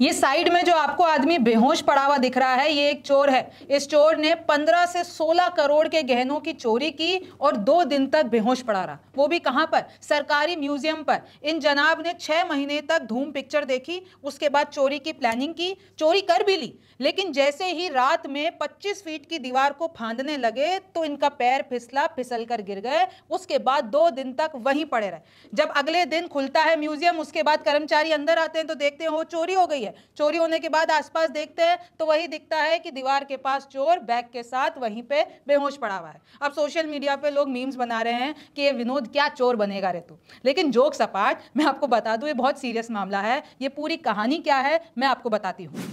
ये साइड में जो आपको आदमी बेहोश पड़ा हुआ दिख रहा है ये एक चोर है इस चोर ने 15 से 16 करोड़ के गहनों की चोरी की और दो दिन तक बेहोश पड़ा रहा वो भी कहाँ पर सरकारी म्यूजियम पर इन जनाब ने छह महीने तक धूम पिक्चर देखी उसके बाद चोरी की प्लानिंग की चोरी कर भी ली लेकिन जैसे ही रात में पच्चीस फीट की दीवार को फांदने लगे तो इनका पैर फिसला फिसल कर गिर गए उसके बाद दो दिन तक वहीं पड़े रहे जब अगले दिन खुलता है म्यूजियम उसके बाद कर्मचारी अंदर आते हैं तो देखते हैं वो चोरी हो गई है है चोरी होने के बाद आसपास देखते हैं तो वही दिखता है कि दीवार के पास चोर बैग के साथ वहीं पे बेहोश पड़ा हुआ है अब सोशल मीडिया पे लोग मीम्स बना रहे हैं कि ये विनोद क्या चोर बनेगा रेतु लेकिन जोक सपाट मैं आपको बता दूँ ये बहुत सीरियस मामला है ये पूरी कहानी क्या है मैं आपको बताती हूँ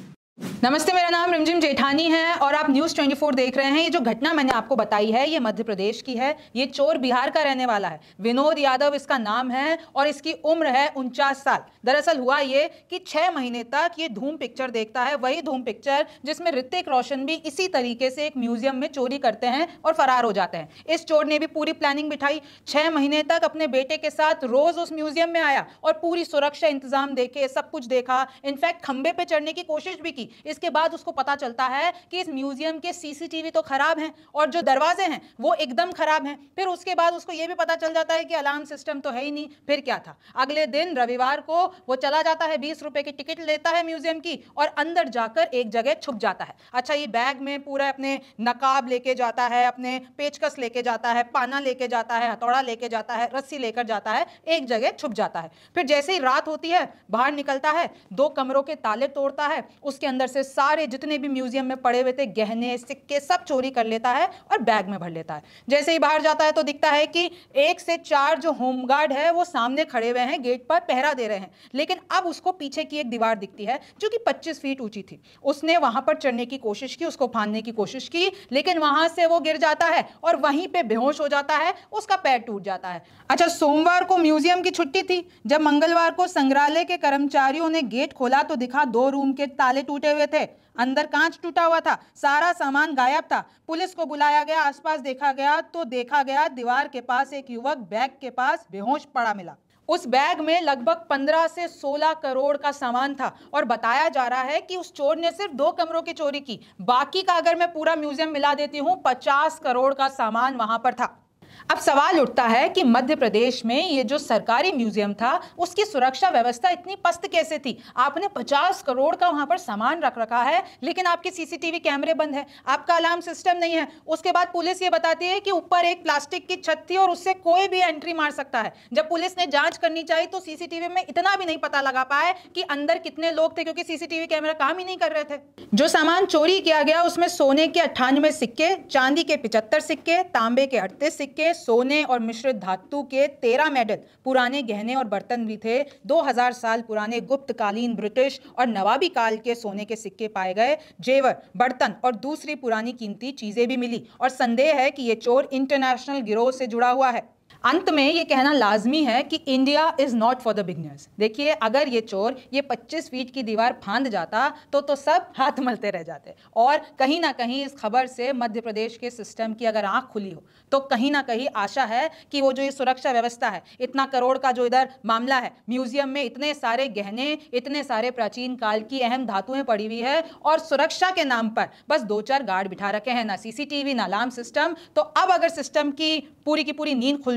नमस्ते मेरा नाम रिमझिम जेठानी है और आप न्यूज़ 24 देख रहे हैं ये जो घटना मैंने आपको बताई है ये मध्य प्रदेश की है ये चोर बिहार का रहने वाला है विनोद यादव इसका नाम है और इसकी उम्र है उनचास साल दरअसल हुआ ये कि छह महीने तक ये धूम पिक्चर देखता है वही धूम पिक्चर जिसमें ऋतिक रोशन भी इसी तरीके से एक म्यूजियम में चोरी करते हैं और फरार हो जाते हैं इस चोर ने भी पूरी प्लानिंग बिठाई छह महीने तक अपने बेटे के साथ रोज़ उस म्यूजियम में आया और पूरी सुरक्षा इंतजाम देखे सब कुछ देखा इनफैक्ट खंबे पे चढ़ने की कोशिश भी की इसके बाद उसको पता चलता है कि इस म्यूजियम के सीसीटीवी तो खराब हैं और जो दरवाजे हैं वो एकदम खराब हैं फिर उसके बाद उसको ये भी पता चल जाता है कि अलार्म सिस्टम तो है ही नहीं फिर क्या था अगले दिन रविवार को वो चला जाता है बीस रुपए की टिकट लेता है म्यूजियम की और अंदर जाकर एक जगह छुप जाता है अच्छा ये बैग में पूरा अपने नकाब लेके जाता है अपने पेचकस लेके जाता है पाना लेके जाता है हथौड़ा लेके जाता है रस्सी लेकर जाता है एक जगह छुप जाता है फिर जैसे ही रात होती है बाहर निकलता है दो कमरों के ताले तोड़ता है उसके अंदर से सारे जितने भी म्यूजियम में पड़े हुए थे गहने सिक्के सब चोरी कर लेता है और बैग में भर लेता है जैसे ही बाहर जाता है तो दिखता है कि एक से चार जो होमगार्ड है वो सामने खड़े हुए हैं गेट पर पहरा दे रहे हैं लेकिन अब उसको पीछे की एक दीवार दिखती है जो कि पच्चीस फीट ऊंची थी उसने वहां पर चढ़ने की कोशिश की उसको फांदने की कोशिश की लेकिन वहां से वो गिर जाता है और वहीं पर बेहोश हो जाता है उसका पैर टूट जाता है अच्छा सोमवार को म्यूजियम की छुट्टी थी जब मंगलवार को संग्रहालय के कर्मचारियों ने गेट खोला तो दिखा दो रूम के ताले टूटे टूटे हुए थे अंदर कांच टूटा हुआ था सारा सामान गायब था पुलिस को बुलाया गया आसपास देखा गया तो देखा गया दीवार के पास एक युवक बैग के पास बेहोश पड़ा मिला उस बैग में लगभग 15 से 16 करोड़ का सामान था और बताया जा रहा है कि उस चोर ने सिर्फ दो कमरों की चोरी की बाकी का अगर मैं पूरा म्यूजियम मिला देती हूँ 50 करोड़ का सामान वहां पर था अब सवाल उठता है कि मध्य प्रदेश में ये जो सरकारी म्यूजियम था उसकी सुरक्षा व्यवस्था इतनी पस्त कैसे थी आपने 50 करोड़ का वहाँ पर सामान रख रखा है लेकिन आपके सीसीटीवी कैमरे बंद है आपका अलार्म सिस्टम नहीं है उसके बाद पुलिस ये बताती है कि ऊपर एक प्लास्टिक की छत थी और उससे कोई भी एंट्री मार सकता है जब पुलिस ने जाँच करनी चाहिए तो सीसीटीवी में इतना भी नहीं पता लगा पाया कि अंदर कितने लोग थे क्योंकि सीसीटीवी कैमरा काम ही नहीं कर रहे थे जो सामान चोरी किया गया उसमें सोने के अट्ठानवे सिक्के चांदी के पिचहत्तर सिक्के तांबे के अड़तीस सिक्के सोने और मिश्रित धातु के तेरह मेडल पुराने गहने और बर्तन भी थे 2000 साल पुराने गुप्तकालीन ब्रिटिश और नवाबी काल के सोने के सिक्के पाए गए जेवर बर्तन और दूसरी पुरानी कीमती चीज़ें भी मिली और संदेह है कि ये चोर इंटरनेशनल गिरोह से जुड़ा हुआ है अंत में ये कहना लाजमी है कि India is not for the beginners देखिए अगर ये चोर ये 25 फीट की दीवार फांद जाता तो तो सब हाथ मलते रह जाते और कहीं ना कहीं इस खबर से मध्य प्रदेश के सिस्टम की अगर आंख खुली हो तो कहीं ना कहीं आशा है कि वो जो ये सुरक्षा व्यवस्था है इतना करोड़ का जो इधर मामला है म्यूजियम में इतने सारे गहने इतने सारे प्राचीन काल की अहम धातुएं पड़ी हुई है और सुरक्षा के नाम पर बस दो चार गार्ड बिठा रखे हैं ना सीसीटीवी ना अलार्म सिस्टम तो अब अगर सिस्टम की पूरी की पूरी नींद खुल